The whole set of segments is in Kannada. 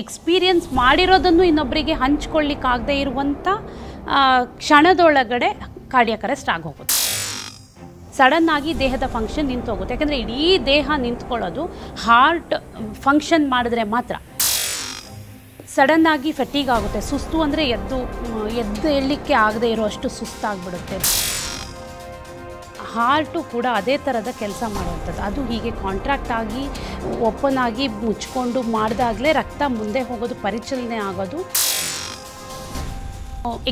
ಎಕ್ಸ್ಪೀರಿಯನ್ಸ್ ಮಾಡಿರೋದನ್ನು ಇನ್ನೊಬ್ಬರಿಗೆ ಹಂಚ್ಕೊಳ್ಳಿಕ್ಕಾಗದೇ ಇರುವಂಥ ಕ್ಷಣದೊಳಗಡೆ ಕಾರ್ಡಿಯಾಕ್ ಅರೆಸ್ಟ್ ಆಗೋಗುತ್ತೆ ಸಡನ್ನಾಗಿ ದೇಹದ ಫಂಕ್ಷನ್ ನಿಂತು ಹೋಗುತ್ತೆ ಯಾಕಂದರೆ ಇಡೀ ದೇಹ ನಿಂತ್ಕೊಳ್ಳೋದು ಹಾರ್ಟ್ ಫಂಕ್ಷನ್ ಮಾಡಿದ್ರೆ ಮಾತ್ರ ಸಡನ್ನಾಗಿ ಫೆಟಿಗಾಗುತ್ತೆ ಸುಸ್ತು ಅಂದರೆ ಎದ್ದು ಎದ್ದು ಹೇಳಲಿಕ್ಕೆ ಆಗದೆ ಇರೋ ಅಷ್ಟು ಸುಸ್ತಾಗಿಬಿಡುತ್ತೆ ಹಾರ್ಟು ಕೂಡ ಅದೇ ಥರದ ಕೆಲಸ ಮಾಡುವಂಥದ್ದು ಅದು ಹೀಗೆ ಕಾಂಟ್ರಾಕ್ಟ್ ಆಗಿ ಓಪನ್ ಆಗಿ ಮುಚ್ಕೊಂಡು ಮಾಡಿದಾಗಲೇ ರಕ್ತ ಮುಂದೆ ಹೋಗೋದು ಪರಿಚಲನೆ ಆಗೋದು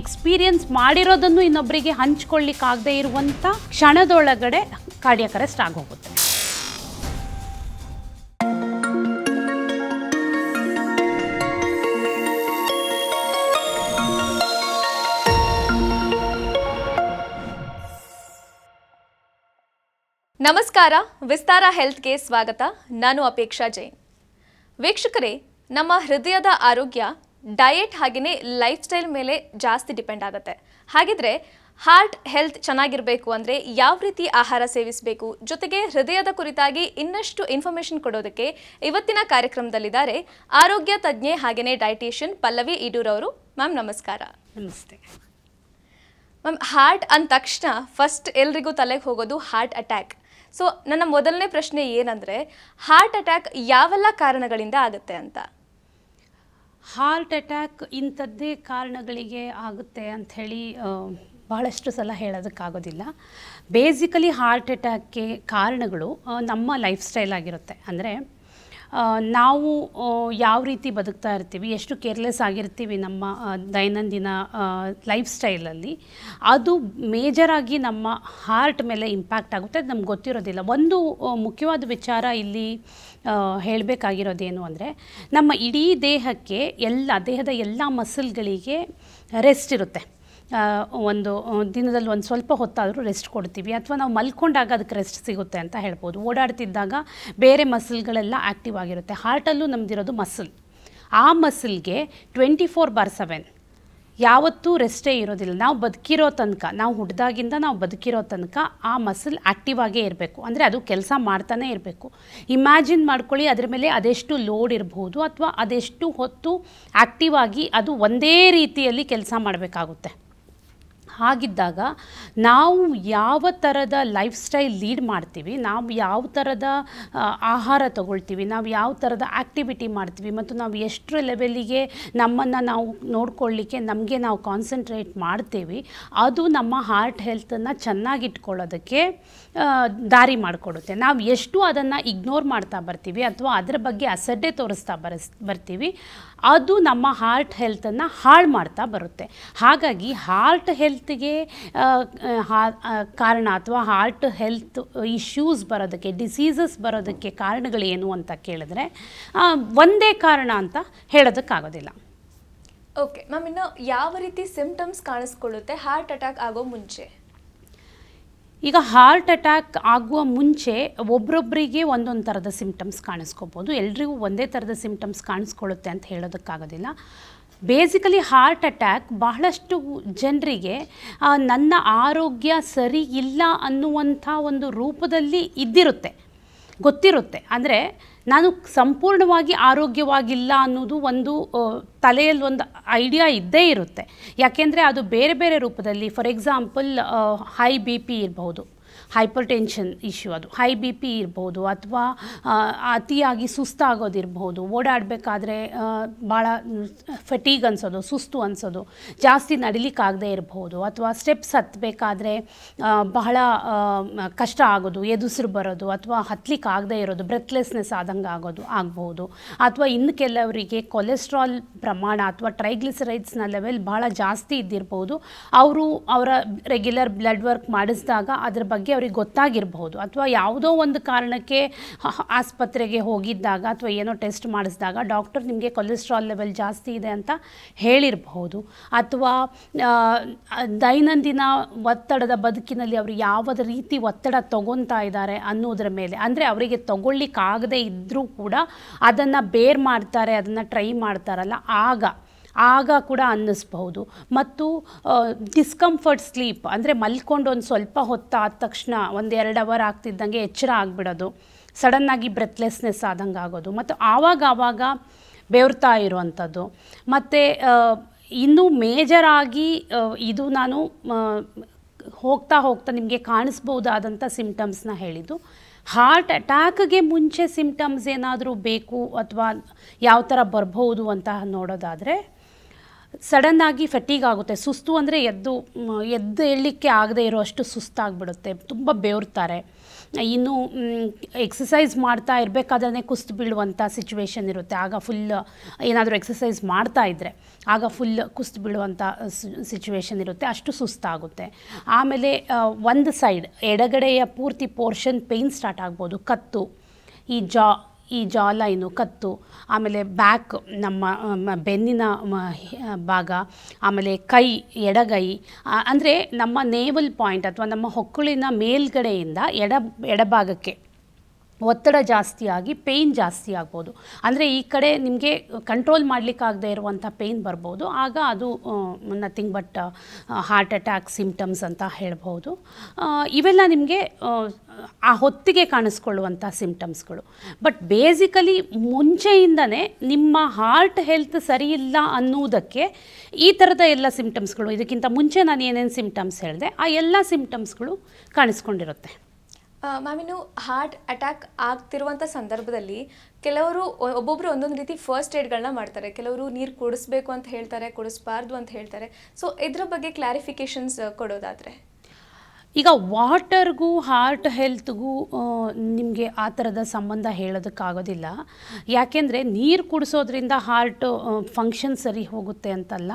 ಎಕ್ಸ್ಪೀರಿಯೆನ್ಸ್ ಮಾಡಿರೋದನ್ನು ಇನ್ನೊಬ್ಬರಿಗೆ ಹಂಚ್ಕೊಳ್ಳಿಕ್ಕಾಗದೇ ಇರುವಂಥ ಕ್ಷಣದೊಳಗಡೆ ಕಾರ್ಡಿಯಕ್ ಅರೆಸ್ಟ್ ಆಗೋಗುತ್ತೆ ನಮಸ್ಕಾರ ವಿಸ್ತಾರ ಹೆಲ್ತ್ಗೆ ಸ್ವಾಗತ ನಾನು ಅಪೇಕ್ಷಾ ಜೈನ್ ವೀಕ್ಷಕರೇ ನಮ್ಮ ಹೃದಯದ ಆರೋಗ್ಯ ಡಯೆಟ್ ಹಾಗೆಯೇ ಲೈಫ್ ಸ್ಟೈಲ್ ಮೇಲೆ ಜಾಸ್ತಿ ಡಿಪೆಂಡ್ ಆಗುತ್ತೆ ಹಾಗಿದ್ರೆ ಹಾರ್ಟ್ ಹೆಲ್ತ್ ಚೆನ್ನಾಗಿರಬೇಕು ಅಂದರೆ ಯಾವ ರೀತಿ ಆಹಾರ ಸೇವಿಸಬೇಕು ಜೊತೆಗೆ ಹೃದಯದ ಕುರಿತಾಗಿ ಇನ್ನಷ್ಟು ಇನ್ಫಾರ್ಮೇಷನ್ ಕೊಡೋದಕ್ಕೆ ಇವತ್ತಿನ ಕಾರ್ಯಕ್ರಮದಲ್ಲಿದ್ದಾರೆ ಆರೋಗ್ಯ ತಜ್ಞೆ ಹಾಗೆಯೇ ಡಯಟಿಷಿಯನ್ ಪಲ್ಲವಿ ಈಡೂರವರು ಮ್ಯಾಮ್ ನಮಸ್ಕಾರ ನಮಸ್ತೆ ಮ್ಯಾಮ್ ಹಾರ್ಟ್ ಅಂದ ತಕ್ಷಣ ಫಸ್ಟ್ ಎಲ್ರಿಗೂ ತಲೆಗೆ ಹೋಗೋದು ಹಾರ್ಟ್ ಅಟ್ಯಾಕ್ ಸೊ ನನ್ನ ಮೊದಲನೇ ಪ್ರಶ್ನೆ ಏನಂದರೆ ಹಾರ್ಟ್ ಅಟ್ಯಾಕ್ ಯಾವೆಲ್ಲ ಕಾರಣಗಳಿಂದ ಆಗುತ್ತೆ ಅಂತ ಹಾರ್ಟ್ ಅಟ್ಯಾಕ್ ಇಂಥದ್ದೇ ಕಾರಣಗಳಿಗೆ ಆಗುತ್ತೆ ಅಂಥೇಳಿ ಭಾಳಷ್ಟು ಸಲ ಹೇಳೋದಕ್ಕಾಗೋದಿಲ್ಲ ಬೇಸಿಕಲಿ ಹಾರ್ಟ್ ಅಟ್ಯಾಕ್ಗೆ ಕಾರಣಗಳು ನಮ್ಮ ಲೈಫ್ ಸ್ಟೈಲ್ ಆಗಿರುತ್ತೆ ಅಂದರೆ ನಾವು ಯಾವ ರೀತಿ ಬದುಕ್ತಾ ಇರ್ತೀವಿ ಎಷ್ಟು ಕೇರ್ಲೆಸ್ ಆಗಿರ್ತೀವಿ ನಮ್ಮ ದೈನಂದಿನ ಲೈಫ್ ಸ್ಟೈಲಲ್ಲಿ ಅದು ಮೇಜರಾಗಿ ನಮ್ಮ ಹಾರ್ಟ್ ಮೇಲೆ ಇಂಪ್ಯಾಕ್ಟ್ ಆಗುತ್ತೆ ಅದು ನಮ್ಗೆ ಗೊತ್ತಿರೋದಿಲ್ಲ ಒಂದು ಮುಖ್ಯವಾದ ವಿಚಾರ ಇಲ್ಲಿ ಹೇಳಬೇಕಾಗಿರೋದೇನು ಅಂದರೆ ನಮ್ಮ ಇಡೀ ದೇಹಕ್ಕೆ ಎಲ್ಲ ದೇಹದ ಎಲ್ಲ ಮಸಲ್ಗಳಿಗೆ ರೆಸ್ಟ್ ಇರುತ್ತೆ ಒಂದು ದಿನದಲ್ಲಿ ಒಂದು ಸ್ವಲ್ಪ ಹೊತ್ತಾದರೂ ರೆಸ್ಟ್ ಕೊಡ್ತೀವಿ ಅಥವಾ ನಾವು ಮಲ್ಕೊಂಡಾಗ ಅದಕ್ಕೆ ರೆಸ್ಟ್ ಸಿಗುತ್ತೆ ಅಂತ ಹೇಳ್ಬೋದು ಓಡಾಡ್ತಿದ್ದಾಗ ಬೇರೆ ಮಸಲ್ಗಳೆಲ್ಲ ಆ್ಯಕ್ಟಿವ್ ಆಗಿರುತ್ತೆ ಹಾರ್ಟಲ್ಲೂ ನಮ್ದಿರೋದು ಮಸಲ್ ಆ ಮಸಲ್ಗೆ ಟ್ವೆಂಟಿ ಫೋರ್ ಬಾರ್ ಸೆವೆನ್ ಯಾವತ್ತೂ ರೆಸ್ಟೇ ಇರೋದಿಲ್ಲ ನಾವು ಬದುಕಿರೋ ತನಕ ನಾವು ಹುಡ್ದಾಗಿಂದ ನಾವು ಬದುಕಿರೋ ತನಕ ಆ ಮಸಲ್ ಆ್ಯಕ್ಟಿವ್ ಆಗೇ ಇರಬೇಕು ಅಂದರೆ ಅದು ಕೆಲಸ ಮಾಡ್ತಾನೆ ಇರಬೇಕು ಇಮ್ಯಾಜಿನ್ ಮಾಡ್ಕೊಳ್ಳಿ ಅದರ ಮೇಲೆ ಅದೆಷ್ಟು ಲೋಡ್ ಇರಬಹುದು ಅಥವಾ ಅದೆಷ್ಟು ಹೊತ್ತು ಆ್ಯಕ್ಟಿವ್ ಆಗಿ ಅದು ಒಂದೇ ರೀತಿಯಲ್ಲಿ ಕೆಲಸ ಮಾಡಬೇಕಾಗುತ್ತೆ ಹಾಗಿದ್ದಾಗ ನಾವು ಯಾವ ಥರದ ಲೈಫ್ ಸ್ಟೈಲ್ ಲೀಡ್ ಮಾಡ್ತೀವಿ ನಾವು ಯಾವ ಥರದ ಆಹಾರ ತಗೊಳ್ತೀವಿ ನಾವು ಯಾವ ಥರದ ಆ್ಯಕ್ಟಿವಿಟಿ ಮಾಡ್ತೀವಿ ಮತ್ತು ನಾವು ಎಷ್ಟು ಲೆವೆಲಿಗೆ ನಮ್ಮನ್ನು ನಾವು ನೋಡ್ಕೊಳ್ಳಿಕ್ಕೆ ನಮಗೆ ನಾವು ಕಾನ್ಸಂಟ್ರೇಟ್ ಮಾಡ್ತೀವಿ ಅದು ನಮ್ಮ ಹಾರ್ಟ್ ಹೆಲ್ತನ್ನು ಚೆನ್ನಾಗಿಟ್ಕೊಳ್ಳೋದಕ್ಕೆ ದಾರಿ ಮಾಡಿಕೊಡುತ್ತೆ ನಾವು ಎಷ್ಟು ಅದನ್ನು ಇಗ್ನೋರ್ ಮಾಡ್ತಾ ಬರ್ತೀವಿ ಅಥವಾ ಅದರ ಬಗ್ಗೆ ಅಸಡ್ಡೆ ತೋರಿಸ್ತಾ ಬರಸ್ ಬರ್ತೀವಿ ಅದು ನಮ್ಮ ಹಾರ್ಟ್ ಹೆಲ್ತನ್ನು ಹಾಳು ಮಾಡ್ತಾ ಬರುತ್ತೆ ಹಾಗಾಗಿ ಹಾರ್ಟ್ ಹೆಲ್ತ್ಗೆ ಕಾರಣ ಅಥವಾ ಹಾರ್ಟ್ ಹೆಲ್ತ್ ಇಶ್ಯೂಸ್ ಬರೋದಕ್ಕೆ ಡಿಸೀಸಸ್ ಬರೋದಕ್ಕೆ ಕಾರಣಗಳೇನು ಅಂತ ಕೇಳಿದ್ರೆ ಒಂದೇ ಕಾರಣ ಅಂತ ಹೇಳೋದಕ್ಕಾಗೋದಿಲ್ಲ ಓಕೆ ಮ್ಯಾಮ್ ಇನ್ನು ಯಾವ ರೀತಿ ಸಿಂಪ್ಟಮ್ಸ್ ಕಾಣಿಸ್ಕೊಳ್ಳುತ್ತೆ ಹಾರ್ಟ್ ಅಟ್ಯಾಕ್ ಆಗೋ ಮುಂಚೆ ಈಗ ಹಾರ್ಟ್ ಅಟ್ಯಾಕ್ ಆಗುವ ಮುಂಚೆ ಒಬ್ರೊಬ್ಬರಿಗೆ ಒಂದೊಂದು ಥರದ ಸಿಮ್ಟಮ್ಸ್ ಕಾಣಿಸ್ಕೋಬೋದು ಎಲ್ರಿಗೂ ಒಂದೇ ಥರದ ಸಿಮ್ಟಮ್ಸ್ ಕಾಣಿಸ್ಕೊಳ್ಳುತ್ತೆ ಅಂತ ಹೇಳೋದಕ್ಕಾಗೋದಿಲ್ಲ ಬೇಸಿಕಲಿ ಹಾರ್ಟ್ ಅಟ್ಯಾಕ್ ಬಹಳಷ್ಟು ಜನರಿಗೆ ನನ್ನ ಆರೋಗ್ಯ ಸರಿ ಇಲ್ಲ ಅನ್ನುವಂಥ ಒಂದು ರೂಪದಲ್ಲಿ ಇದ್ದಿರುತ್ತೆ ಗೊತ್ತಿರುತ್ತೆ ಅಂದರೆ ನಾನು ಸಂಪೂರ್ಣವಾಗಿ ಆರೋಗ್ಯವಾಗಿಲ್ಲ ಅನ್ನೋದು ಒಂದು ತಲೆಯಲ್ಲಿ ಒಂದು ಐಡಿಯಾ ಇದ್ದೇ ಇರುತ್ತೆ ಯಾಕೆಂದರೆ ಅದು ಬೇರೆ ಬೇರೆ ರೂಪದಲ್ಲಿ for example high B P ಇರಬಹುದು ಹೈಪರ್ ಟೆನ್ಷನ್ ಇಶ್ಯೂ ಅದು ಹೈ ಬಿ ಪಿ ಇರ್ಬೋದು ಅಥವಾ ಅತಿಯಾಗಿ ಸುಸ್ತಾಗೋದಿರ್ಬೋದು ಓಡಾಡಬೇಕಾದ್ರೆ ಭಾಳ ಫೆಟೀಗ್ ಅನಿಸೋದು ಸುಸ್ತು ಅನಿಸೋದು ಜಾಸ್ತಿ ನಡಿಲಿಕ್ಕಾಗದೇ ಇರಬಹುದು ಅಥವಾ ಸ್ಟೆಪ್ಸ್ ಹತ್ತಬೇಕಾದ್ರೆ ಬಹಳ ಕಷ್ಟ ಆಗೋದು ಎದುಸಿರು ಬರೋದು ಅಥವಾ ಹತ್ತಲಿಕ್ಕೆ ಇರೋದು ಬ್ರೆತ್ಲೆಸ್ನೆಸ್ ಆದಂಗೆ ಆಗೋದು ಆಗ್ಬೋದು ಅಥವಾ ಇನ್ನು ಕೆಲವರಿಗೆ ಕೊಲೆಸ್ಟ್ರಾಲ್ ಪ್ರಮಾಣ ಅಥವಾ ಟ್ರೈಗ್ಲಿಸರೈಡ್ಸ್ನ ಲೆವೆಲ್ ಭಾಳ ಜಾಸ್ತಿ ಇದ್ದಿರ್ಬೋದು ಅವರು ಅವರ ರೆಗ್ಯುಲರ್ ಬ್ಲಡ್ ವರ್ಕ್ ಮಾಡಿಸಿದಾಗ ಅದ್ರ ಬಗ್ಗೆ ಅವ್ರಿಗೆ ಗೊತ್ತಾಗಿರಬಹುದು ಅಥವಾ ಯಾವುದೋ ಒಂದು ಕಾರಣಕ್ಕೆ ಆಸ್ಪತ್ರೆಗೆ ಹೋಗಿದ್ದಾಗ ಅಥವಾ ಏನೋ ಟೆಸ್ಟ್ ಮಾಡಿಸಿದಾಗ ಡಾಕ್ಟರ್ ನಿಮಗೆ ಕೊಲೆಸ್ಟ್ರಾಲ್ ಲೆವೆಲ್ ಜಾಸ್ತಿ ಇದೆ ಅಂತ ಹೇಳಿರಬಹುದು ಅಥವಾ ದೈನಂದಿನ ಒತ್ತಡದ ಬದುಕಿನಲ್ಲಿ ಅವರು ಯಾವ ರೀತಿ ಒತ್ತಡ ತಗೊತಾ ಇದ್ದಾರೆ ಅನ್ನೋದ್ರ ಮೇಲೆ ಅಂದರೆ ಅವರಿಗೆ ತಗೊಳ್ಳಿಕ್ಕಾಗದೇ ಇದ್ದರೂ ಕೂಡ ಅದನ್ನು ಬೇರ್ ಮಾಡ್ತಾರೆ ಅದನ್ನು ಟ್ರೈ ಮಾಡ್ತಾರಲ್ಲ ಆಗ ಆಗ ಕೂಡ ಅನ್ನಿಸ್ಬಹುದು ಮತ್ತು ಡಿಸ್ಕಂಫರ್ಟ್ ಸ್ಲೀಪ್ ಅಂದರೆ ಮಲ್ಕೊಂಡು ಒಂದು ಸ್ವಲ್ಪ ಹೊತ್ತಾದ ತಕ್ಷಣ ಒಂದು ಎರಡು ಅವರ್ ಆಗ್ತಿದ್ದಂಗೆ ಎಚ್ಚರ ಆಗಿಬಿಡೋದು ಸಡನ್ನಾಗಿ ಬ್ರೆತ್ಲೆಸ್ನೆಸ್ ಆದಂಗೆ ಆಗೋದು ಮತ್ತು ಆವಾಗ ಆವಾಗ ಬೆವರ್ತಾ ಇರುವಂಥದ್ದು ಮತ್ತು ಇನ್ನೂ ಮೇಜರಾಗಿ ಇದು ನಾನು ಹೋಗ್ತಾ ಹೋಗ್ತಾ ನಿಮಗೆ ಕಾಣಿಸ್ಬೋದಾದಂಥ ಸಿಮ್ಟಮ್ಸ್ನ ಹೇಳಿದ್ದು ಹಾರ್ಟ್ ಅಟ್ಯಾಕ್ಗೆ ಮುಂಚೆ ಸಿಮ್ಟಮ್ಸ್ ಏನಾದರೂ ಬೇಕು ಅಥವಾ ಯಾವ ಥರ ಬರ್ಬೋದು ಅಂತ ನೋಡೋದಾದರೆ ಸಡನ್ ಆಗಿ ಫಟೀಗ್ ಆಗುತ್ತೆ ಸುಸ್ತು ಅಂದರೆ ಎದ್ದು ಎದ್ದು ಹೇಳಲಿಕ್ಕೆ ಆಗದೆ ಇರೋ ಅಷ್ಟು ಸುಸ್ತಾಗ್ಬಿಡುತ್ತೆ ತುಂಬ ಬೆವರ್ತಾರೆ ಇನ್ನು ಎಕ್ಸಸೈಸ್ ಮಾಡ್ತಾ ಇರಬೇಕಾದ್ರೆ ಕುಸ್ತು ಬೀಳುವಂಥ ಸಿಚುವೇಷನ್ ಇರುತ್ತೆ ಆಗ ಫುಲ್ ಏನಾದರೂ ಎಕ್ಸಸೈಸ್ ಮಾಡ್ತಾ ಇದ್ದರೆ ಆಗ ಫುಲ್ ಕುಸ್ತು ಬೀಳುವಂಥ ಸಿಚುವೇಶನ್ ಇರುತ್ತೆ ಅಷ್ಟು ಸುಸ್ತಾಗುತ್ತೆ ಆಮೇಲೆ ಒಂದು ಸೈಡ್ ಎಡಗಡೆಯ ಪೂರ್ತಿ ಪೋರ್ಷನ್ ಪೇಯ್ನ್ ಸ್ಟಾರ್ಟ್ ಆಗ್ಬೋದು ಕತ್ತು ಈ ಜಾ ಈ ಜಾಲೈನು ಕತ್ತು ಆಮೇಲೆ ಬ್ಯಾಕ್ ನಮ್ಮ ಬೆನ್ನಿನ ಭಾಗ ಆಮೇಲೆ ಕೈ ಎಡಗೈ ಅಂದರೆ ನಮ್ಮ ನೇವಲ್ ಪಾಯಿಂಟ್ ಅಥವಾ ನಮ್ಮ ಹೊಕ್ಕುಳಿನ ಮೇಲ್ಗಡೆಯಿಂದ ಎಡ ಎಡಭಾಗಕ್ಕೆ ಒತ್ತಡ ಜಾಸ್ತಿಯಾಗಿ ಪೇಯ್ನ್ ಜಾಸ್ತಿ ಆಗ್ಬೋದು ಅಂದರೆ ಈ ಕಡೆ ನಿಮಗೆ ಕಂಟ್ರೋಲ್ ಮಾಡಲಿಕ್ಕಾಗದೇ ಇರುವಂಥ ಪೇಯ್ನ್ ಬರ್ಬೋದು ಆಗ ಅದು nothing but heart attack symptoms ಅಂತ ಹೇಳ್ಬೋದು ಇವೆಲ್ಲ ನಿಮಗೆ ಆ ಹೊತ್ತಿಗೆ ಕಾಣಿಸ್ಕೊಳ್ಳುವಂಥ ಸಿಮ್ಟಮ್ಸ್ಗಳು ಬಟ್ ಬೇಸಿಕಲಿ ಮುಂಚೆಯಿಂದನೇ ನಿಮ್ಮ ಹಾರ್ಟ್ ಹೆಲ್ತ್ ಸರಿಯಿಲ್ಲ ಇಲ್ಲ ಅನ್ನುವುದಕ್ಕೆ ಈ ಥರದ ಎಲ್ಲ ಸಿಮ್ಟಮ್ಸ್ಗಳು ಇದಕ್ಕಿಂತ ಮುಂಚೆ ನಾನು ಏನೇನು ಸಿಮ್ಟಮ್ಸ್ ಹೇಳಿದೆ ಆ ಎಲ್ಲ ಸಿಮ್ಟಮ್ಸ್ಗಳು ಕಾಣಿಸ್ಕೊಂಡಿರುತ್ತೆ ಮ್ಯಾಮ್ ಇನ್ನು ಹಾರ್ಟ್ ಅಟ್ಯಾಕ್ ಆಗ್ತಿರುವಂಥ ಸಂದರ್ಭದಲ್ಲಿ ಕೆಲವರು ಒಬ್ಬೊಬ್ಬರು ಒಂದೊಂದು ರೀತಿ ಫಸ್ಟ್ ಏಡ್ಗಳನ್ನ ಮಾಡ್ತಾರೆ ಕೆಲವರು ನೀರು ಕುಡಿಸ್ಬೇಕು ಅಂತ ಹೇಳ್ತಾರೆ ಕುಡಿಸ್ಬಾರ್ದು ಅಂತ ಹೇಳ್ತಾರೆ ಸೊ ಇದ್ರ ಬಗ್ಗೆ ಕ್ಲಾರಿಫಿಕೇಶನ್ಸ್ ಕೊಡೋದಾದರೆ ಈಗ ವಾಟರ್ಗೂ ಹಾರ್ಟ್ ಹೆಲ್ತ್ಗೂ ನಿಮಗೆ ಆ ಥರದ ಸಂಬಂಧ ಹೇಳೋದಕ್ಕಾಗೋದಿಲ್ಲ ಯಾಕೆಂದರೆ ನೀರು ಕುಡಿಸೋದ್ರಿಂದ ಹಾರ್ಟ್ ಫಂಕ್ಷನ್ ಸರಿ ಹೋಗುತ್ತೆ ಅಂತಲ್ಲ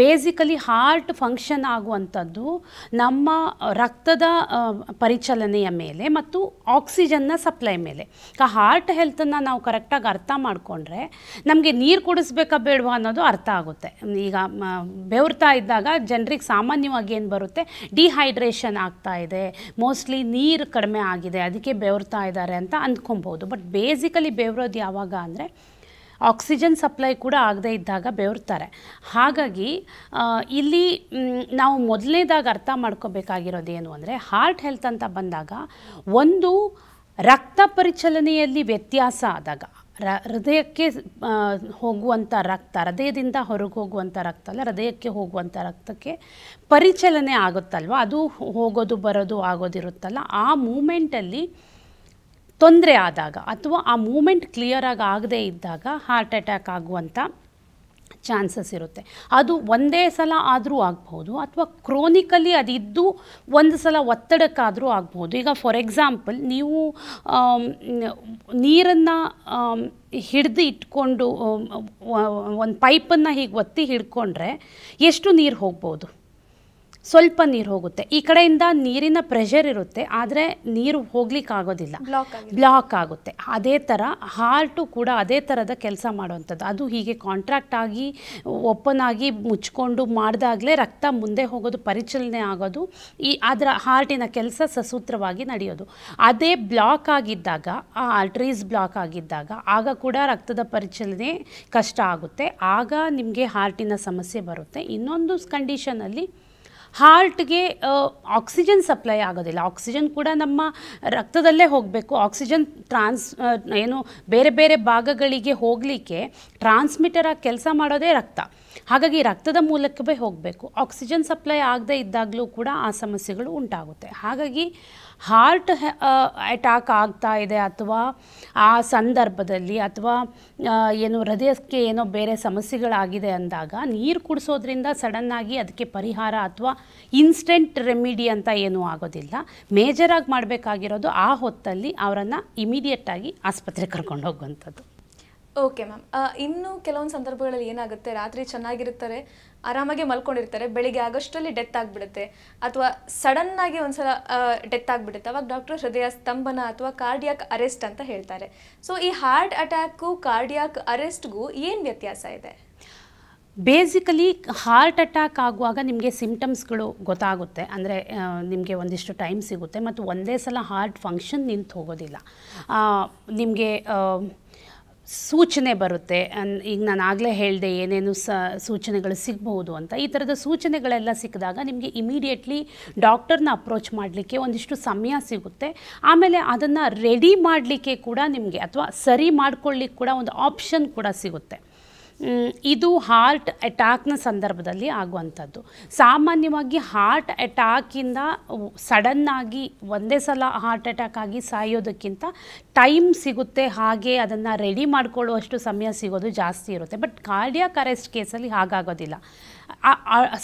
ಬೇಸಿಕಲಿ ಹಾರ್ಟ್ ಫಂಕ್ಷನ್ ಆಗುವಂಥದ್ದು ನಮ್ಮ ರಕ್ತದ ಪರಿಚಲನೆಯ ಮೇಲೆ ಮತ್ತು ಆಕ್ಸಿಜನ್ನ ಸಪ್ಲೈ ಮೇಲೆ ಆ ಹಾರ್ಟ್ ಹೆಲ್ತನ್ನು ನಾವು ಕರೆಕ್ಟಾಗಿ ಅರ್ಥ ಮಾಡಿಕೊಂಡ್ರೆ ನಮಗೆ ನೀರು ಕುಡಿಸ್ಬೇಕಾ ಬೇಡವಾ ಅನ್ನೋದು ಅರ್ಥ ಆಗುತ್ತೆ ಈಗ ಬೆವರ್ತಾ ಇದ್ದಾಗ ಜನರಿಗೆ ಸಾಮಾನ್ಯವಾಗಿ ಏನು ಬರುತ್ತೆ ಡಿಹೈಡ್ರೇಷನ್ ಆಗುತ್ತೆ ಆಗ್ತಾ ಇದೆ ಮೋಸ್ಟ್ಲಿ ನೀರು ಕಡಿಮೆ ಆಗಿದೆ ಅದಕ್ಕೆ ಬೆವರ್ತಾ ಇದ್ದಾರೆ ಅಂತ ಅಂದ್ಕೊಬೋದು ಬಟ್ ಬೇಸಿಕಲಿ ಬೆವರೋದು ಯಾವಾಗ ಅಂದರೆ ಆಕ್ಸಿಜನ್ ಸಪ್ಲೈ ಕೂಡ ಆಗದೇ ಇದ್ದಾಗ ಬೆವರ್ತಾರೆ ಹಾಗಾಗಿ ಇಲ್ಲಿ ನಾವು ಮೊದಲನೇದಾಗಿ ಅರ್ಥ ಮಾಡ್ಕೋಬೇಕಾಗಿರೋದು ಏನು ಅಂದರೆ ಹಾರ್ಟ್ ಹೆಲ್ತ್ ಅಂತ ಬಂದಾಗ ಒಂದು ರಕ್ತ ಪರಿಚಲನೆಯಲ್ಲಿ ವ್ಯತ್ಯಾಸ ಆದಾಗ ರ ಹೃದಯಕ್ಕೆ ಹೋಗುವಂಥ ರಕ್ತ ಹೃದಯದಿಂದ ಹೊರಗೆ ಹೋಗುವಂಥ ರಕ್ತ ಅಲ್ಲ ಹೃದಯಕ್ಕೆ ಹೋಗುವಂಥ ರಕ್ತಕ್ಕೆ ಪರಿಚಲನೆ ಆಗುತ್ತಲ್ವ ಅದು ಹೋಗೋದು ಬರೋದು ಆಗೋದಿರುತ್ತಲ್ಲ ಆ ಮೂಮೆಂಟಲ್ಲಿ ತೊಂದರೆ ಆದಾಗ ಅಥವಾ ಆ ಮೂಮೆಂಟ್ ಕ್ಲಿಯರಾಗಿ ಆಗದೇ ಇದ್ದಾಗ ಹಾರ್ಟ್ ಅಟ್ಯಾಕ್ ಆಗುವಂಥ ಚಾನ್ಸಸ್ ಇರುತ್ತೆ ಅದು ಒಂದೇ ಸಲ ಆದರೂ ಆಗ್ಬೋದು ಅಥವಾ ಕ್ರೋನಿಕಲಿ ಅದಿದ್ದು ಒಂದು ಸಲ ಒತ್ತಡಕ್ಕಾದರೂ ಆಗ್ಬೋದು ಈಗ ಫಾರ್ ಎಕ್ಸಾಂಪಲ್ ನೀವು ನೀರನ್ನು ಹಿಡಿದು ಇಟ್ಕೊಂಡು ಒಂದು ಪೈಪನ್ನು ಹೀಗೆ ಒತ್ತಿ ಹಿಡ್ಕೊಂಡ್ರೆ ಎಷ್ಟು ನೀರು ಹೋಗ್ಬೋದು ಸ್ವಲ್ಪ ನೀರು ಹೋಗುತ್ತೆ ಈ ಕಡೆಯಿಂದ ನೀರಿನ ಪ್ರೆಷರ್ ಇರುತ್ತೆ ಆದರೆ ನೀರು ಹೋಗ್ಲಿಕ್ಕೆ ಆಗೋದಿಲ್ಲ ಬ್ಲಾಕ್ ಆಗುತ್ತೆ ಅದೇ ಥರ ಹಾರ್ಟು ಕೂಡ ಅದೇ ಥರದ ಕೆಲಸ ಮಾಡುವಂಥದ್ದು ಅದು ಹೀಗೆ ಕಾಂಟ್ರಾಕ್ಟ್ ಆಗಿ ಓಪನ್ ಆಗಿ ಮುಚ್ಕೊಂಡು ಮಾಡಿದಾಗಲೇ ರಕ್ತ ಮುಂದೆ ಹೋಗೋದು ಪರಿಚಲನೆ ಆಗೋದು ಈ ಅದರ ಹಾರ್ಟಿನ ಕೆಲಸ ಸಸೂತ್ರವಾಗಿ ನಡೆಯೋದು ಅದೇ ಬ್ಲಾಕ್ ಆಗಿದ್ದಾಗ ಆ ಆರ್ಟ್ರೀಸ್ ಬ್ಲಾಕ್ ಆಗಿದ್ದಾಗ ಆಗ ಕೂಡ ರಕ್ತದ ಪರಿಚಲನೆ ಕಷ್ಟ ಆಗುತ್ತೆ ಆಗ ನಿಮಗೆ ಹಾರ್ಟಿನ ಸಮಸ್ಯೆ ಬರುತ್ತೆ ಇನ್ನೊಂದು ಕಂಡೀಷನಲ್ಲಿ ಹಾರ್ಟ್ಗೆ ಆಕ್ಸಿಜನ್ ಸಪ್ಲೈ ಆಗೋದಿಲ್ಲ ಆಕ್ಸಿಜನ್ ಕೂಡ ನಮ್ಮ ರಕ್ತದಲ್ಲೇ ಹೋಗಬೇಕು ಆಕ್ಸಿಜನ್ ಟ್ರಾನ್ಸ್ ಏನು ಬೇರೆ ಬೇರೆ ಭಾಗಗಳಿಗೆ ಹೋಗಲಿಕ್ಕೆ ಟ್ರಾನ್ಸ್ಮಿಟರ್ ಆಗಿ ಕೆಲಸ ಮಾಡೋದೇ ರಕ್ತ ಹಾಗಾಗಿ ರಕ್ತದ ಮೂಲಕವೇ ಹೋಗಬೇಕು ಆಕ್ಸಿಜನ್ ಸಪ್ಲೈ ಆಗದೇ ಇದ್ದಾಗಲೂ ಕೂಡ ಆ ಸಮಸ್ಯೆಗಳು ಉಂಟಾಗುತ್ತೆ ಹಾಗಾಗಿ ಹಾರ್ಟ್ ಅಟ್ಯಾಕ್ ಆಗ್ತಾ ಇದೆ ಅಥವಾ ಆ ಸಂದರ್ಭದಲ್ಲಿ ಅಥವಾ ಏನು ಹೃದಯಕ್ಕೆ ಏನೋ ಬೇರೆ ಸಮಸ್ಯೆಗಳಾಗಿದೆ ಅಂದಾಗ ನೀರು ಕುಡಿಸೋದ್ರಿಂದ ಸಡನ್ನಾಗಿ ಅದಕ್ಕೆ ಪರಿಹಾರ ಅಥವಾ ಇನ್ಸ್ಟೆಂಟ್ ರೆಮಿಡಿ ಅಂತ ಏನೂ ಆಗೋದಿಲ್ಲ ಮೇಜರಾಗಿ ಮಾಡಬೇಕಾಗಿರೋದು ಆ ಹೊತ್ತಲ್ಲಿ ಅವರನ್ನು ಇಮಿಡಿಯೇಟಾಗಿ ಆಸ್ಪತ್ರೆಗೆ ಕರ್ಕೊಂಡು ಹೋಗುವಂಥದ್ದು ಓಕೆ ಮ್ಯಾಮ್ uh, ಇನ್ನು ಕೆಲವೊಂದು ಸಂದರ್ಭಗಳಲ್ಲಿ ಏನಾಗುತ್ತೆ ರಾತ್ರಿ ಚೆನ್ನಾಗಿರುತ್ತಾರೆ ಆರಾಮಾಗಿ ಮಲ್ಕೊಂಡಿರ್ತಾರೆ ಬೆಳಿಗ್ಗೆ ಆಗಷ್ಟರಲ್ಲಿ ಡೆತ್ ಆಗಿಬಿಡುತ್ತೆ ಅಥವಾ ಸಡನ್ ಆಗಿ ಸಲ ಡೆತ್ ಆಗಿಬಿಡುತ್ತೆ ಅವಾಗ ಡಾಕ್ಟರ್ ಹೃದಯ ಸ್ತಂಭನ ಅಥವಾ ಕಾರ್ಡಿಯಾಕ್ ಅರೆಸ್ಟ್ ಅಂತ ಹೇಳ್ತಾರೆ ಸೊ ಈ ಹಾರ್ಟ್ ಅಟ್ಯಾಕು ಕಾರ್ಡಿಯಾಕ್ ಅರೆಸ್ಟ್ಗೂ ಏನು ವ್ಯತ್ಯಾಸ ಇದೆ ಬೇಸಿಕಲಿ ಹಾರ್ಟ್ ಅಟ್ಯಾಕ್ ಆಗುವಾಗ ನಿಮಗೆ ಸಿಂಪ್ಟಮ್ಸ್ಗಳು ಗೊತ್ತಾಗುತ್ತೆ ಅಂದರೆ ನಿಮಗೆ ಒಂದಿಷ್ಟು ಟೈಮ್ ಸಿಗುತ್ತೆ ಮತ್ತು ಒಂದೇ ಸಲ ಹಾರ್ಟ್ ಫಂಕ್ಷನ್ ನಿಂತು ಹೋಗೋದಿಲ್ಲ ನಿಮಗೆ ಸೂಚನೆ ಬರುತ್ತೆ ಈಗ ನಾನು ಆಗಲೇ ಹೇಳಿದೆ ಏನೇನು ಸೂಚನೆಗಳು ಸಿಗಬಹುದು ಅಂತ ಈ ಥರದ ಸೂಚನೆಗಳೆಲ್ಲ ಸಿಕ್ಕಿದಾಗ ನಿಮಗೆ ಇಮಿಡಿಯೇಟ್ಲಿ ಡಾಕ್ಟರ್ನ ಅಪ್ರೋಚ್ ಮಾಡಲಿಕ್ಕೆ ಒಂದಿಷ್ಟು ಸಮಯ ಸಿಗುತ್ತೆ ಆಮೇಲೆ ಅದನ್ನು ರೆಡಿ ಮಾಡಲಿಕ್ಕೆ ಕೂಡ ನಿಮಗೆ ಅಥವಾ ಸರಿ ಮಾಡ್ಕೊಳ್ಳಿಕ್ಕೆ ಕೂಡ ಒಂದು ಆಪ್ಷನ್ ಕೂಡ ಸಿಗುತ್ತೆ ಇದು ಹಾರ್ಟ್ ಅಟ್ಯಾಕ್ನ ಸಂದರ್ಭದಲ್ಲಿ ಆಗುವಂಥದ್ದು ಸಾಮಾನ್ಯವಾಗಿ ಹಾರ್ಟ್ ಅಟ್ಯಾಕಿಂದ ಸಡನ್ನಾಗಿ ಒಂದೇ ಸಲ ಹಾರ್ಟ್ ಅಟ್ಯಾಕ್ ಆಗಿ ಸಾಯೋದಕ್ಕಿಂತ ಟೈಮ್ ಸಿಗುತ್ತೆ ಹಾಗೆ ಅದನ್ನು ರೆಡಿ ಮಾಡಿಕೊಳ್ಳುವಷ್ಟು ಸಮಯ ಸಿಗೋದು ಜಾಸ್ತಿ ಇರುತ್ತೆ ಬಟ್ ಕಾರ್ಡಿಯಾಕ್ ಅರೆಸ್ಟ್ ಕೇಸಲ್ಲಿ ಹಾಗಾಗೋದಿಲ್ಲ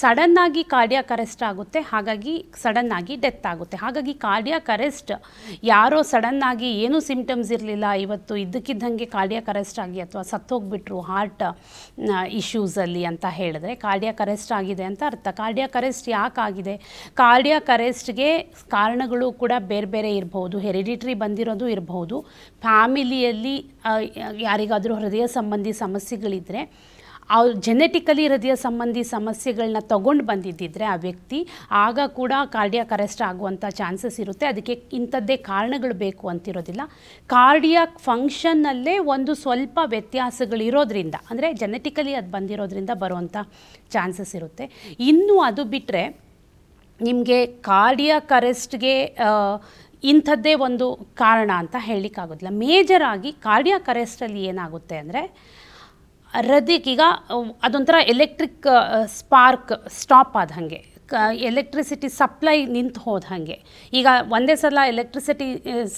ಸಡನ್ನಾಗಿ ಕಾರ್ಡಿಯಾಕ್ ಕರೆಸ್ಟ್ ಆಗುತ್ತೆ ಹಾಗಾಗಿ ಸಡನ್ನಾಗಿ ಡೆತ್ ಆಗುತ್ತೆ ಹಾಗಾಗಿ ಕಾರ್ಡಿಯಾಕ್ ಅರೆಸ್ಟ್ ಯಾರೋ ಸಡನ್ನಾಗಿ ಏನೂ ಸಿಂಪ್ಟಮ್ಸ್ ಇರಲಿಲ್ಲ ಇವತ್ತು ಇದ್ದಕ್ಕಿದ್ದಂಗೆ ಕಾರ್ಡಿಯಾಕ್ ಅರೆಸ್ಟ್ ಆಗಿ ಅಥವಾ ಸತ್ತೋಗ್ಬಿಟ್ರು ಹಾರ್ಟ್ ಇಶ್ಯೂಸಲ್ಲಿ ಅಂತ ಹೇಳಿದ್ರೆ ಕಾರ್ಡಿಯಾಕ್ ಅರೆಸ್ಟ್ ಆಗಿದೆ ಅಂತ ಅರ್ಥ ಕಾರ್ಡಿಯಾಕ್ ಅರೆಸ್ಟ್ ಯಾಕಾಗಿದೆ ಕಾರ್ಡಿಯಾಕ್ ಅರೆಸ್ಟ್ಗೆ ಕಾರಣಗಳು ಕೂಡ ಬೇರೆ ಬೇರೆ ಇರಬಹುದು ಹೆರಿಡಿಟ್ರಿ ಬಂದಿರೋದು ಇರಬಹುದು ಫ್ಯಾಮಿಲಿಯಲ್ಲಿ ಯಾರಿಗಾದರೂ ಹೃದಯ ಸಂಬಂಧಿ ಸಮಸ್ಯೆಗಳಿದ್ದರೆ ಅವ್ರು ಜೆನೆಟಿಕಲಿ ಹೃದಯ ಸಂಬಂಧಿ ಸಮಸ್ಯೆಗಳನ್ನ ತೊಗೊಂಡು ಬಂದಿದ್ದಿದ್ರೆ ಆ ವ್ಯಕ್ತಿ ಆಗ ಕೂಡ ಕಾರ್ಡಿಯಾಕ್ ಅರೆಸ್ಟ್ ಆಗುವಂಥ ಚಾನ್ಸಸ್ ಇರುತ್ತೆ ಅದಕ್ಕೆ ಇಂಥದ್ದೇ ಕಾರಣಗಳು ಬೇಕು ಅಂತಿರೋದಿಲ್ಲ ಕಾರ್ಡಿಯಾಕ್ ಫಂಕ್ಷನ್ನಲ್ಲೇ ಒಂದು ಸ್ವಲ್ಪ ವ್ಯತ್ಯಾಸಗಳಿರೋದ್ರಿಂದ ಅಂದರೆ ಜೆನೆಟಿಕಲಿ ಅದು ಬಂದಿರೋದ್ರಿಂದ ಬರುವಂಥ ಚಾನ್ಸಸ್ ಇರುತ್ತೆ ಇನ್ನು ಅದು ಬಿಟ್ಟರೆ ನಿಮಗೆ ಕಾರ್ಡಿಯಾಕ್ ಅರೆಸ್ಟ್ಗೆ ಇಂಥದ್ದೇ ಒಂದು ಕಾರಣ ಅಂತ ಹೇಳಲಿಕ್ಕಾಗೋದಿಲ್ಲ ಮೇಜರಾಗಿ ಕಾರ್ಡಿಯಾಕ್ ಅರೆಸ್ಟಲ್ಲಿ ಏನಾಗುತ್ತೆ ಅಂದರೆ ಈಗ ಅದೊಂಥರ ಎಲೆಕ್ಟ್ರಿಕ್ ಸ್ಪಾರ್ಕ್ ಸ್ಟಾಪ್ ಆದ ಹಾಗೆ ಎಲೆಕ್ಟ್ರಿಸಿಟಿ ಸಪ್ಲೈ ನಿಂತು ಹೋದ ಹಾಗೆ ಈಗ ಒಂದೇ ಸಲ ಎಲೆಕ್ಟ್ರಿಸಿಟಿ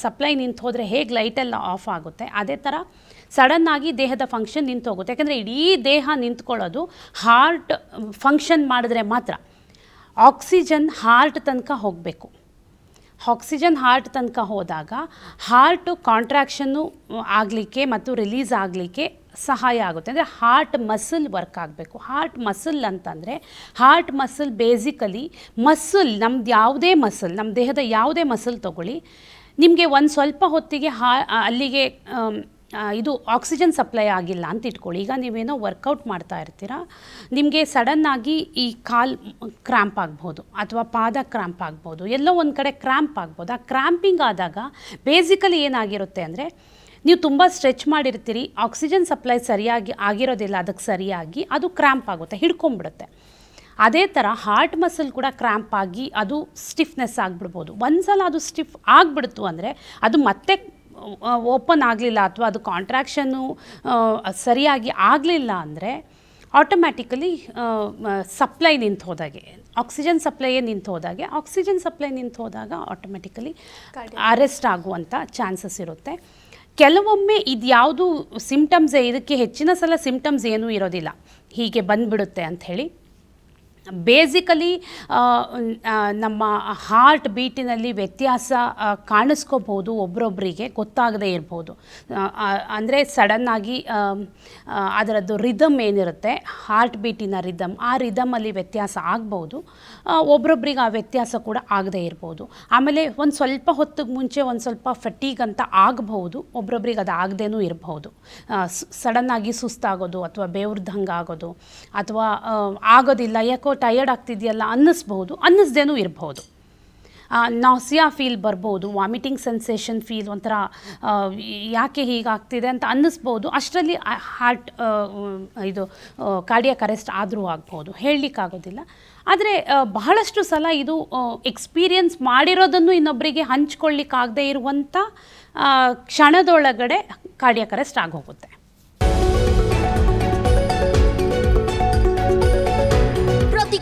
ಸಪ್ಲೈ ನಿಂತು ಹೋದರೆ ಹೇಗೆ ಲೈಟೆಲ್ಲ ಆಫ್ ಆಗುತ್ತೆ ಅದೇ ಥರ ಸಡನ್ನಾಗಿ ದೇಹದ ಫಂಕ್ಷನ್ ನಿಂತು ಹೋಗುತ್ತೆ ಯಾಕೆಂದರೆ ಇಡೀ ದೇಹ ನಿಂತ್ಕೊಳ್ಳೋದು ಹಾರ್ಟ್ ಫಂಕ್ಷನ್ ಮಾಡಿದ್ರೆ ಮಾತ್ರ ಆಕ್ಸಿಜನ್ ಹಾರ್ಟ್ ತನಕ ಹೋಗಬೇಕು ಆಕ್ಸಿಜನ್ ಹಾರ್ಟ್ ತನಕ ಹೋದಾಗ ಹಾರ್ಟು ಕಾಂಟ್ರಾಕ್ಷನ್ನು ಆಗಲಿಕ್ಕೆ ಮತ್ತು ರಿಲೀಸ್ ಆಗಲಿಕ್ಕೆ ಸಹಾಯ ಆಗುತ್ತೆ ಅಂದರೆ ಹಾರ್ಟ್ ಮಸಲ್ ವರ್ಕ್ ಆಗಬೇಕು ಹಾರ್ಟ್ ಮಸಲ್ ಅಂತಂದರೆ ಹಾರ್ಟ್ ಮಸಲ್ ಬೇಸಿಕಲಿ ಮಸಲ್ ನಮ್ದು ಯಾವುದೇ ಮಸಲ್ ನಮ್ಮ ದೇಹದ ಯಾವುದೇ ಮಸಲ್ ತೊಗೊಳ್ಳಿ ನಿಮಗೆ ಒಂದು ಸ್ವಲ್ಪ ಹೊತ್ತಿಗೆ ಹಾ ಅಲ್ಲಿಗೆ ಇದು ಆಕ್ಸಿಜನ್ ಸಪ್ಲೈ ಆಗಿಲ್ಲ ಅಂತ ಇಟ್ಕೊಳ್ಳಿ ಈಗ ನೀವೇನೋ ವರ್ಕೌಟ್ ಮಾಡ್ತಾ ಇರ್ತೀರಾ ನಿಮಗೆ ಸಡನ್ನಾಗಿ ಈ ಕಾಲ್ ಕ್ರ್ಯಾಂಪ್ ಆಗ್ಬೋದು ಅಥವಾ ಪಾದ ಕ್ರ್ಯಾಂಪ್ ಆಗ್ಬೋದು ಎಲ್ಲೋ ಒಂದು ಕಡೆ ಕ್ರ್ಯಾಂಪ್ ಆಗ್ಬೋದು ಆ ಕ್ರ್ಯಾಂಪಿಂಗ್ ಆದಾಗ ಬೇಸಿಕಲಿ ಏನಾಗಿರುತ್ತೆ ಅಂದರೆ ನೀವು ತುಂಬ ಸ್ಟ್ರೆಚ್ ಮಾಡಿರ್ತೀರಿ ಆಕ್ಸಿಜನ್ ಸಪ್ಲೈ ಸರಿಯಾಗಿ ಆಗಿರೋದಿಲ್ಲ ಅದಕ್ಕೆ ಸರಿಯಾಗಿ ಅದು ಕ್ರ್ಯಾಂಪ್ ಆಗುತ್ತೆ ಹಿಡ್ಕೊಂಡ್ಬಿಡುತ್ತೆ ಅದೇ ಥರ ಹಾರ್ಟ್ ಮಸಲ್ ಕೂಡ ಕ್ರ್ಯಾಂಪ್ ಆಗಿ ಅದು ಸ್ಟಿಫ್ನೆಸ್ ಆಗಿಬಿಡ್ಬೋದು ಒಂದು ಸಲ ಅದು ಸ್ಟಿಫ್ ಆಗಿಬಿಡ್ತು ಅಂದರೆ ಅದು ಮತ್ತೆ ಓಪನ್ ಆಗಲಿಲ್ಲ ಅಥವಾ ಅದು ಕಾಂಟ್ರಾಕ್ಷನ್ನು ಸರಿಯಾಗಿ ಆಗಲಿಲ್ಲ ಅಂದರೆ ಆಟೋಮ್ಯಾಟಿಕಲಿ ಸಪ್ಲೈ ನಿಂತು ಹೋದಾಗೆ ಆಕ್ಸಿಜನ್ ಸಪ್ಲೈಯೇ ನಿಂತು ಹೋದಾಗೆ ಆಕ್ಸಿಜನ್ ಸಪ್ಲೈ ನಿಂತು ಹೋದಾಗ ಆಟೋಮ್ಯಾಟಿಕಲಿ ಅರೆಸ್ಟ್ ಆಗುವಂಥ ಚಾನ್ಸಸ್ ಇರುತ್ತೆ ಕೆಲವೊಮ್ಮೆ ಇದ್ಯಾವುದು ಸಿಂಪ್ಟಮ್ಸ್ ಇದಕ್ಕೆ ಹೆಚ್ಚಿನ ಸಲ ಸಿಂಪ್ಟಮ್ಸ್ ಏನೂ ಇರೋದಿಲ್ಲ ಹೀಗೆ ಬಂದ್ಬಿಡುತ್ತೆ ಅಂಥೇಳಿ ಬೇಸಿಕಲಿ ನಮ್ಮ ಹಾರ್ಟ್ ಬೀಟಿನಲ್ಲಿ ವ್ಯತ್ಯಾಸ ಕಾಣಿಸ್ಕೋಬೋದು ಒಬ್ಬರೊಬ್ಬರಿಗೆ ಗೊತ್ತಾಗದೇ ಇರ್ಬೋದು ಅಂದರೆ ಸಡನ್ನಾಗಿ ಅದರದ್ದು ರಿದಮ್ ಏನಿರುತ್ತೆ ಹಾರ್ಟ್ ಬೀಟಿನ ರಿದಮ್ ಆ ರಿದಮಲ್ಲಿ ವ್ಯತ್ಯಾಸ ಆಗ್ಬೋದು ಒಬ್ಬರೊಬ್ಬರಿಗೆ ಆ ವ್ಯತ್ಯಾಸ ಕೂಡ ಆಗದೇ ಇರ್ಬೋದು ಆಮೇಲೆ ಒಂದು ಸ್ವಲ್ಪ ಹೊತ್ತಿಗೆ ಮುಂಚೆ ಒಂದು ಸ್ವಲ್ಪ ಫಟೀಗ್ ಅಂತ ಆಗಬಹುದು ಒಬ್ರೊಬ್ರಿಗೆ ಅದು ಆಗದೇನೂ ಇರಬಹುದು ಸಡನ್ನಾಗಿ ಸುಸ್ತಾಗೋದು ಅಥವಾ ಬೇವ್ರದಂಗೆ ಆಗೋದು ಅಥವಾ ಆಗೋದಿಲ್ಲ ಯಾಕೋ ಟಯರ್ಡ್ ಆಗ್ತಿದೆಯಲ್ಲ ಅನ್ನಿಸ್ಬೋದು ಅನ್ನಿಸ್ದೇನೂ ಇರಬಹುದು ನಾಸಿಯಾ ಫೀಲ್ ಬರ್ಬೋದು ವಾಮಿಟಿಂಗ್ ಸೆನ್ಸೇಷನ್ ಫೀಲ್ ಒಂಥರ ಯಾಕೆ ಹೀಗಾಗ್ತಿದೆ ಅಂತ ಅನ್ನಿಸ್ಬೋದು ಅಷ್ಟರಲ್ಲಿ ಹಾರ್ಟ್ ಇದು ಕಾರ್ಡಿಯಕ್ ಅರೆಸ್ಟ್ ಆದರೂ ಆಗ್ಬೋದು ಹೇಳಲಿಕ್ಕಾಗೋದಿಲ್ಲ ಆದರೆ ಬಹಳಷ್ಟು ಸಲ ಇದು ಎಕ್ಸ್ಪೀರಿಯನ್ಸ್ ಮಾಡಿರೋದನ್ನು ಇನ್ನೊಬ್ಬರಿಗೆ ಹಂಚ್ಕೊಳ್ಳಿಕ್ಕಾಗದೇ ಇರುವಂಥ ಕ್ಷಣದೊಳಗಡೆ ಕಾರ್ಡಿಯಕ್ ಅರೆಸ್ಟ್ ಆಗೋಗುತ್ತೆ